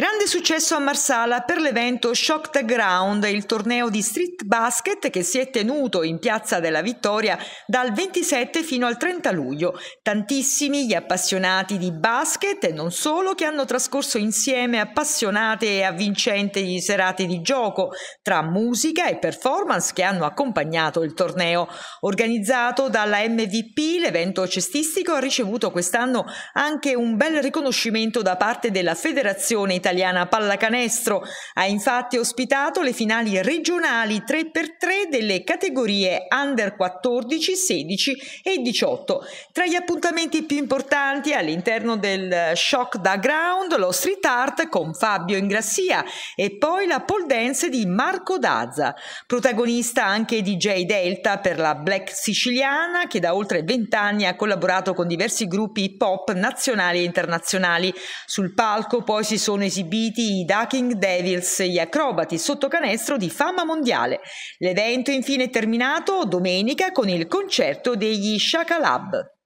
Grande successo a Marsala per l'evento Shock the Ground, il torneo di street basket che si è tenuto in Piazza della Vittoria dal 27 fino al 30 luglio. Tantissimi gli appassionati di basket e non solo che hanno trascorso insieme appassionate e avvincenti serate di gioco tra musica e performance che hanno accompagnato il torneo. Organizzato dalla MVP, l'evento cestistico ha ricevuto quest'anno anche un bel riconoscimento da parte della Federazione Italiana italiana pallacanestro ha infatti ospitato le finali regionali 3x3 delle categorie under 14, 16 e 18. Tra gli appuntamenti più importanti all'interno del Shock da Ground lo street art con Fabio Ingrassia e poi la pole dance di Marco Dazza, protagonista anche di J Delta per la Black Siciliana che da oltre 20 anni ha collaborato con diversi gruppi hip hop nazionali e internazionali. Sul palco poi si sono esibiti esibiti i Ducking Devils, gli acrobati sotto canestro di fama mondiale. L'evento infine è terminato domenica con il concerto degli Shakalab.